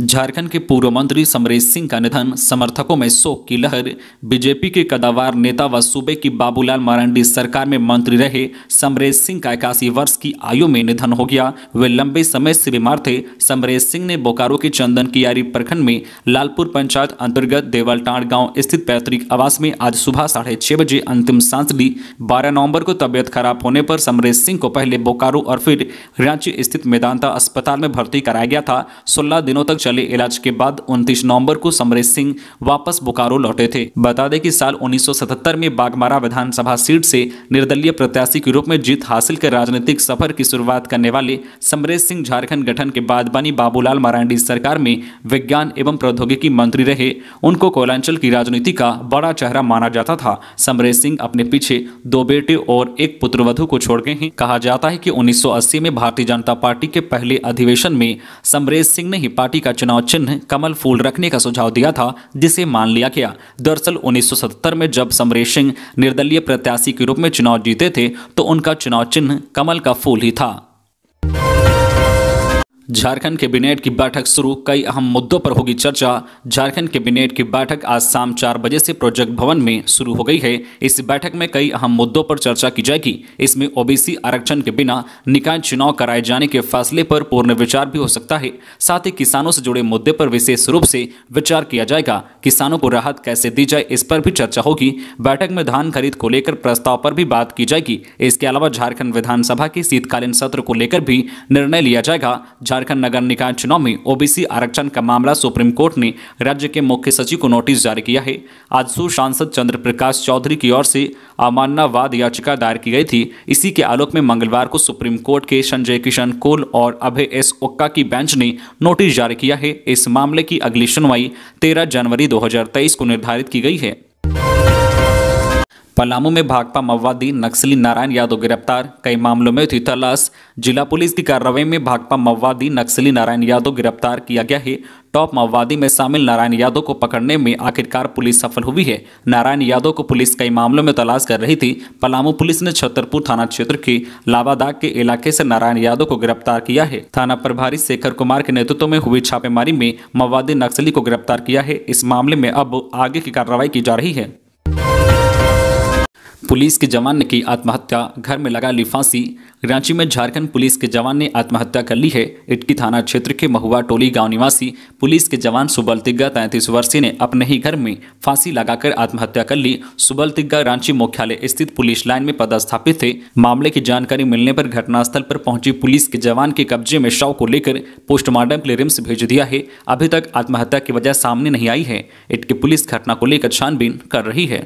झारखंड के पूर्व मंत्री समरेश सिंह का निधन समर्थकों में शोक की लहर बीजेपी के कदावार नेता व सूबे की बाबूलाल मरांडी सरकार में मंत्री रहे समरेश सिंह का इक्यासी वर्ष की आयु में निधन हो गया वे लंबे समय से बीमार थे समरेश सिंह ने बोकारो के चंदन कियारी प्रखंड में लालपुर पंचायत अंतर्गत देवलटाड़ गाँव स्थित पैतृक आवास में आज सुबह साढ़े बजे अंतिम सांस ली बारह नवम्बर को तबियत खराब होने पर समरेश सिंह को पहले बोकारो और फिर रांची स्थित मेदांता अस्पताल में भर्ती कराया गया था सोलह दिनों तक चले इलाज के बाद 29 नवंबर को समरेश सिंह वापस बोकारो लौटे थे बता दें कि साल 1977 में बागमारा विधानसभा सीट से निर्दलीय प्रत्याशी के रूप में जीत हासिल कर राजनीतिक सफर की शुरुआत करने वाले समरेश सिंह झारखंड गठन के बाद बनी बाबूलाल मरांडी सरकार में विज्ञान एवं प्रौद्योगिकी मंत्री रहे उनको कोलांचल की राजनीति का बड़ा चेहरा माना जाता था समरेश सिंह अपने पीछे दो बेटे और एक पुत्रवधु को छोड़ गए हैं कहा जाता है की उन्नीस में भारतीय जनता पार्टी के पहले अधिवेशन में समरेश सिंह ने ही पार्टी का चुनाव चिन्ह कमल फूल रखने का सुझाव दिया था जिसे मान लिया गया दरअसल 1977 में जब समरेश सिंह निर्दलीय प्रत्याशी के रूप में चुनाव जीते थे तो उनका चुनाव चिन्ह कमल का फूल ही था झारखंड कैबिनेट की बैठक शुरू कई अहम मुद्दों पर होगी चर्चा झारखंड कैबिनेट की बैठक आज शाम चार बजे से प्रोजेक्ट भवन में शुरू हो गई है इस बैठक में कई अहम मुद्दों पर चर्चा की जाएगी इसमें ओबीसी आरक्षण के बिना निकाय चुनाव कराए जाने के फैसले पर पूर्ण विचार भी हो सकता है साथ ही किसानों से जुड़े मुद्दे पर विशेष रूप से विचार किया जाएगा किसानों को राहत कैसे दी जाए इस पर भी चर्चा होगी बैठक में धान खरीद को लेकर प्रस्ताव पर भी बात की जाएगी इसके अलावा झारखंड विधानसभा के शीतकालीन सत्र को लेकर भी निर्णय लिया जाएगा झारखंड नगर निकाय चुनाव में ओबीसी आरक्षण का मामला सुप्रीम कोर्ट ने राज्य के मुख्य सचिव को नोटिस जारी किया है आजसू सांसद चंद्र प्रकाश चौधरी की ओर से अमाननावाद याचिका दायर की गई थी इसी के आलोक में मंगलवार को सुप्रीम कोर्ट के संजय किशन कोल और अभय एस ओक्का की बेंच ने नोटिस जारी किया है इस मामले की अगली सुनवाई तेरह जनवरी दो को निर्धारित की गई है पलामू में भाकपा माओवादी नक्सली नारायण यादव गिरफ्तार कई मामलों में थी तलाश जिला पुलिस की कार्रवाई में भाकपा माओवादी नक्सली नारायण यादव गिरफ्तार किया गया है टॉप माओवादी में शामिल नारायण यादव को पकड़ने में आखिरकार पुलिस सफल हुई है नारायण यादव को पुलिस कई मामलों में तलाश कर रही थी पलामू पुलिस ने छतरपुर थाना क्षेत्र के लावादाग के इलाके से नारायण यादव को गिरफ्तार किया है थाना प्रभारी शेखर कुमार के नेतृत्व में हुई छापेमारी में माओवादी नक्सली को गिरफ्तार किया है इस मामले में अब आगे की कार्रवाई की जा रही है पुलिस के जवान ने की आत्महत्या घर में लगा ली फांसी रांची में झारखंड पुलिस के जवान ने आत्महत्या कर ली है इटकी थाना क्षेत्र के महुआ टोली गांव निवासी पुलिस के जवान सुबल तिग्गा तैंतीस वर्षीय ने अपने ही घर में फांसी लगाकर आत्महत्या कर ली सुबल तिग्गा रांची मुख्यालय स्थित पुलिस लाइन में पदस्थापित थे मामले की जानकारी मिलने पर घटनास्थल पर पहुंची पुलिस के जवान के कब्जे में शव को लेकर पोस्टमार्टम के लिए रिम्स भेज दिया है अभी तक आत्महत्या की वजह सामने नहीं आई है इटकी पुलिस घटना को लेकर छानबीन कर रही है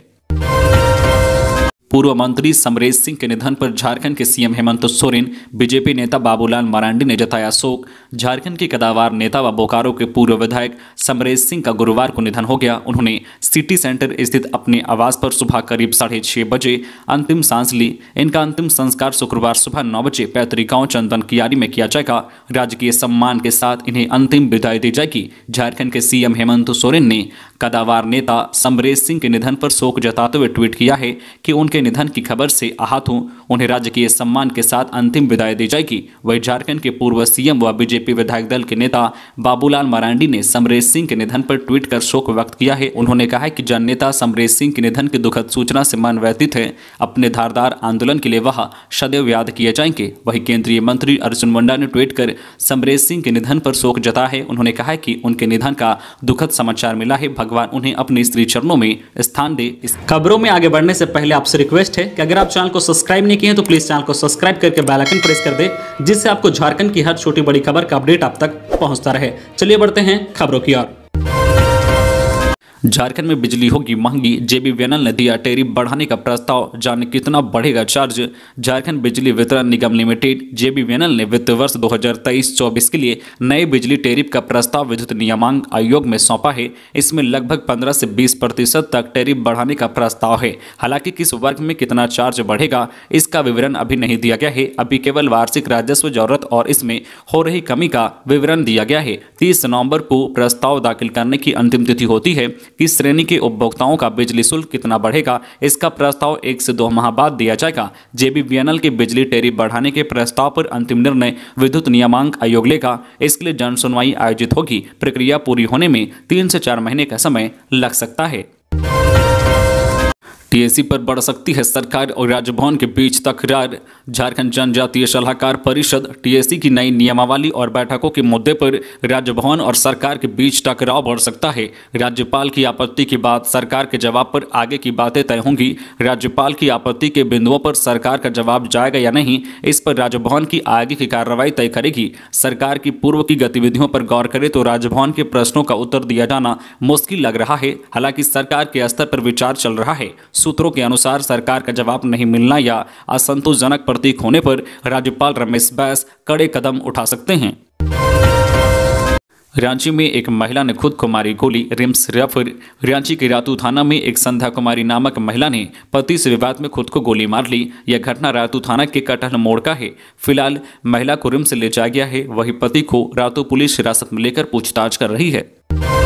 पूर्व मंत्री समरेज सिंह के निधन पर झारखंड के सीएम हेमंत सोरेन बीजेपी नेता बाबूलाल मरांडी ने जताया शोक झारखंड के कदावार नेता व बोकारो के पूर्व विधायक समरेज सिंह का गुरुवार को निधन हो गया उन्होंने सिटी सेंटर स्थित अपने आवास पर सुबह करीब साढ़े छः बजे अंतिम सांस ली इनका अंतिम संस्कार शुक्रवार सुबह नौ बजे पैतृक गाँव चंदन कियारी में किया जाएगा राजकीय सम्मान के साथ इन्हें अंतिम विदाई दी जाएगी झारखंड के सीएम हेमंत सोरेन ने कदावार नेता समरेज सिंह के निधन पर शोक जताते हुए ट्वीट किया है कि उनके के निधन की खबर से आहत हूँ उन्हें राजकीय सम्मान के साथ अंतिम विदाई दी जाएगी वही झारखंड के पूर्व सीएम व बीजेपी विधायक दल के नेता बाबूलाल मरांडी ने समरेश सिंह के निधन पर ट्वीट कर शोक व्यक्त किया है उन्होंने कहा है कि जन नेता समरेश सिंह के निधन की दुखद सूचना से मन व्यतीत है अपने धारदार आंदोलन के लिए वह सदैव याद किए जाएंगे वही केंद्रीय मंत्री अर्जुन मुंडा ने ट्वीट कर समरेश सिंह के निधन पर शोक जता है उन्होंने कहा है कि उनके निधन का दुखद समाचार मिला है भगवान उन्हें अपने स्त्री चरणों में स्थान दे खबरों में आगे बढ़ने से पहले आपसे रिक्वेस्ट है कि अगर आप चैनल को सब्सक्राइब नहीं किए हैं तो प्लीज़ चैनल को सब्सक्राइब करके बेल आइकन प्रेस कर दे जिससे आपको झारखंड की हर छोटी बड़ी खबर का अपडेट आप तक पहुंचता रहे चलिए बढ़ते हैं खबरों की ओर झारखंड में बिजली होगी महंगी जेबी वेनल ने दिया टेरी बढ़ाने का प्रस्ताव जाने कितना बढ़ेगा चार्ज झारखंड बिजली वितरण निगम लिमिटेड जेबी वेनल ने वित्त वर्ष 2023-24 के लिए नए बिजली टेरिफ का प्रस्ताव विद्युत नियमांक आयोग में सौंपा है इसमें लगभग 15 से 20 प्रतिशत तक टेरिफ बढ़ाने का प्रस्ताव है हालांकि किस वर्ग में कितना चार्ज बढ़ेगा इसका विवरण अभी नहीं दिया गया है अभी केवल वार्षिक राजस्व जरूरत और इसमें हो रही कमी का विवरण दिया गया है तीस नवम्बर को प्रस्ताव दाखिल करने की अंतिम तिथि होती है किस श्रेणी के उपभोक्ताओं का बिजली शुल्क कितना बढ़ेगा इसका प्रस्ताव एक से दो माह बाद दिया जाएगा जेबी के बिजली टेरिफ बढ़ाने के प्रस्ताव पर अंतिम निर्णय विद्युत नियमांक आयोग लेगा इसके लिए जनसुनवाई आयोजित होगी प्रक्रिया पूरी होने में तीन से चार महीने का समय लग सकता है टीएसी पर बढ़ सकती है सरकार और राजभवन के बीच तकरार झारखंड जनजातीय सलाहकार परिषद टीएसी की नई नियमावली और बैठकों के मुद्दे पर राजभवन और सरकार के बीच टकराव बढ़ सकता है राज्यपाल की आपत्ति के बाद सरकार के जवाब पर आगे की बातें तय होंगी राज्यपाल की आपत्ति के बिंदुओं पर सरकार का जवाब जाएगा या नहीं इस पर राजभवन की आगे की कार्रवाई तय करेगी सरकार की पूर्व की गतिविधियों पर गौर करे तो राजभवन के प्रश्नों का उत्तर दिया जाना मुश्किल लग रहा है हालांकि सरकार के स्तर पर विचार चल रहा है सूत्रों के अनुसार सरकार का जवाब नहीं मिलना या असंतोषजनक प्रतीक होने पर राज्यपाल रमेश बैस कड़े कदम उठा सकते हैं रांची में एक महिला ने खुद को मारी गोली रिम्स रेफर रांची के रातू थाना में एक संध्या कुमारी नामक महिला ने पति से विवाद में खुद को गोली मार ली यह घटना रातू थाना के कटहल मोड़ का है फिलहाल महिला को रिम्स ले जाया गया है वही पति को रातू पुलिस हिरासत में लेकर पूछताछ कर रही है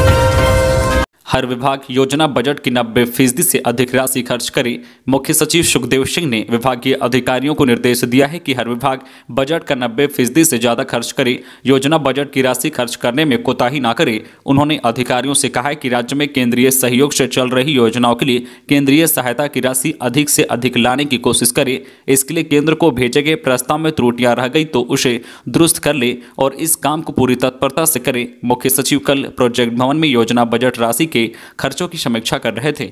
हर विभाग योजना बजट की नब्बे फीसदी से अधिक राशि खर्च करे मुख्य सचिव सुखदेव सिंह ने विभागीय अधिकारियों को निर्देश दिया है कि हर विभाग बजट का नब्बे फीसदी से ज़्यादा खर्च करे योजना बजट की राशि खर्च करने में कोताही ना करे उन्होंने अधिकारियों से कहा है कि राज्य में केंद्रीय सहयोग से चल रही योजनाओं के लिए केंद्रीय सहायता की राशि अधिक से अधिक लाने की कोशिश करे इसके लिए केंद्र को भेजे गए प्रस्ताव में त्रुटियां रह गई तो उसे दुरुस्त कर ले और इस काम को पूरी तत्परता से करे मुख्य सचिव कल प्रोजेक्ट भवन में योजना बजट राशि के खर्चों की समीक्षा कर रहे थे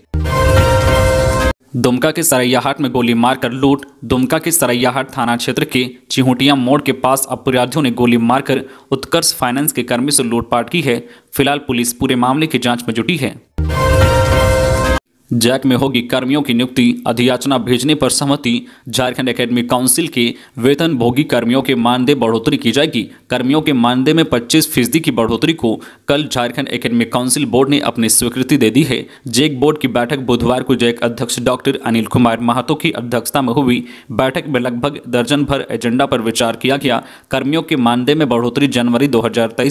दुमका के सरैयाहाट में गोली मारकर लूट दुमका के सरैयाहाट थाना क्षेत्र के चिहुटिया मोड़ के पास अपराधियों ने गोली मारकर उत्कर्ष फाइनेंस के कर्मी से लूटपाट की है फिलहाल पुलिस पूरे मामले की जांच में जुटी है जैक में होगी कर्मियों की नियुक्ति अधियाचना भेजने पर सहमति झारखंड एकेडमी काउंसिल के वेतन भोगी कर्मियों के मानदेय बढ़ोतरी की जाएगी कर्मियों के मानदेय में 25 फीसदी की बढ़ोतरी को कल झारखंड एकेडमी काउंसिल बोर्ड ने अपनी स्वीकृति दे दी है जैक बोर्ड की बैठक बुधवार को जैक अध्यक्ष डॉक्टर अनिल कुमार महतो की अध्यक्षता में हुई बैठक में लगभग दर्जन भर एजेंडा पर विचार किया गया कर्मियों के मानदेय में बढ़ोतरी जनवरी दो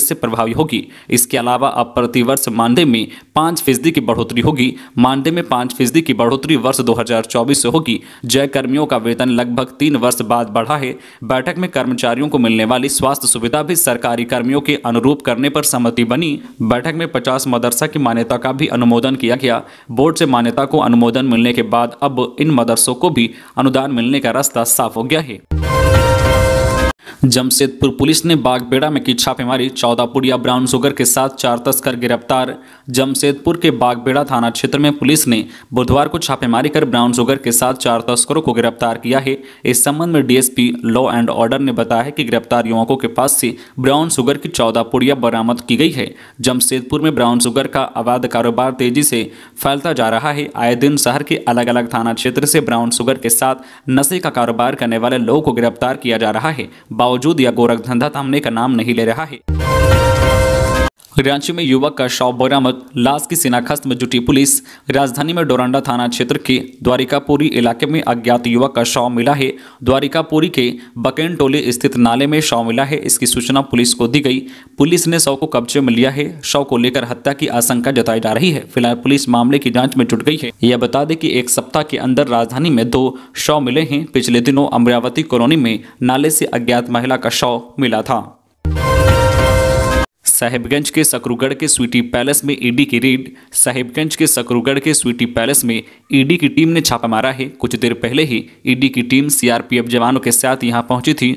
से प्रभावी होगी इसके अलावा अब प्रतिवर्ष मानदेय में पाँच फीसदी की बढ़ोतरी होगी मानदेय में पाँच फीसदी की बढ़ोतरी वर्ष 2024 से होगी जय कर्मियों का वेतन लगभग तीन वर्ष बाद बढ़ा है बैठक में कर्मचारियों को मिलने वाली स्वास्थ्य सुविधा भी सरकारी कर्मियों के अनुरूप करने पर सहमति बनी बैठक में पचास मदरसा की मान्यता का भी अनुमोदन किया गया बोर्ड से मान्यता को अनुमोदन मिलने के बाद अब इन मदरसों को भी अनुदान मिलने का रास्ता साफ हो गया है जमशेदपुर पुलिस ने बागबेड़ा में की छापेमारी चौदह पुड़िया ब्राउन शुगर के साथ चार तस्कर गिरफ्तार जमशेदपुर के बागबेड़ा थाना क्षेत्र में पुलिस ने बुधवार को छापेमारी कर ब्राउन शुगर के साथ चार तस्करों को गिरफ्तार किया है इस संबंध में डीएसपी लॉ एंड ऑर्डर ने बताया है कि गिरफ्तार युवकों के पास से ब्राउन शुगर की चौदह पुड़िया बरामद की गई है जमशेदपुर में ब्राउन शुगर का अवैध कारोबार तेजी से फैलता जा रहा है आए दिन शहर के अलग अलग थाना क्षेत्र से ब्राउन शुगर के साथ नशे का कारोबार करने वाले लोगों को गिरफ्तार किया जा रहा है बावजूद यह गोरखधंधा थामने का नाम नहीं ले रहा है रांची में युवक का शव बरामद लाश की सिनाखस्त में जुटी पुलिस राजधानी में डोरंडा थाना क्षेत्र के द्वारिकापुरी इलाके में अज्ञात युवक का शव मिला है द्वारिकापुरी के बकेन टोले स्थित नाले में शव मिला है इसकी सूचना पुलिस को दी गई पुलिस ने शव को कब्जे में लिया है शव को लेकर हत्या की आशंका जताई जा रही है फिलहाल पुलिस मामले की जाँच में जुट गई है यह बता दें कि एक सप्ताह के अंदर राजधानी में दो शव मिले हैं पिछले दिनों अमरावती कॉलोनी में नाले से अज्ञात महिला का शव मिला था साहिबगंज के सकरुगढ़ के स्वीटी पैलेस में ईडी की रेड साहिबगंज के सकरुगढ़ के स्वीटी पैलेस में ईडी की टीम ने छापा मारा है कुछ देर पहले ही ईडी की टीम सीआरपीएफ जवानों के साथ यहां पहुंची थी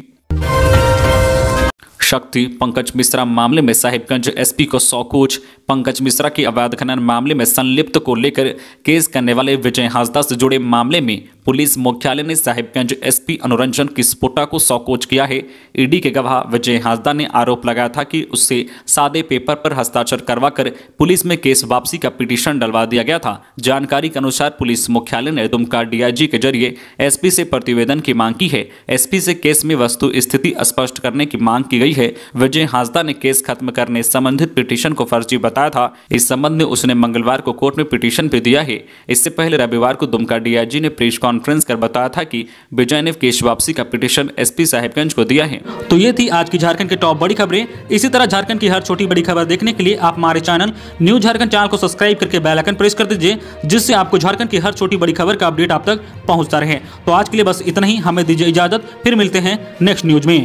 शक्ति पंकज मिश्रा मामले में साहिबगंज एसपी को सौ कोच पंकज मिश्रा के अवैध खनन मामले में संलिप्त को लेकर केस करने वाले विजय हांसदा से जुड़े मामले में पुलिस मुख्यालय ने साहिबगंज एसपी अनुरंजन किस्पोटा को सौकोच किया है ईडी के गवाह विजय हांसदा ने आरोप लगाया था कि उससे सादे पेपर पर हस्ताक्षर करवाकर पुलिस में केस वापसी का पिटीशन डलवा दिया गया था जानकारी के अनुसार पुलिस मुख्यालय ने दुमका डीआईजी के जरिए एसपी से प्रतिवेदन की मांग की है एसपी से केस में वस्तु स्थिति स्पष्ट करने की मांग की गई है विजय हांसदा ने केस खत्म करने संबंधित पिटीशन को फर्जी बताया था इस संबंध में उसने मंगलवार को कोर्ट में पिटीशन भी दिया है इससे पहले रविवार को दुमका डीआईजी ने प्रेस कॉन्फ्रेंस कर बताया था कि विजय ने केश वापसी का पिटिशन एसपी साहेबगंज को दिया है तो ये थी आज की झारखंड की टॉप बड़ी खबरें इसी तरह झारखंड की हर छोटी बड़ी खबर देखने के लिए आप हमारे चैनल न्यू झारखंड चैनल को सब्सक्राइब करके बेलाइकन प्रेस कर दीजिए जिससे आपको झारखंड की हर छोटी बड़ी खबर का अपडेट आप तक पहुँचता रहे तो आज के लिए बस इतना ही हमें दीजिए इजाजत फिर मिलते हैं नेक्स्ट न्यूज में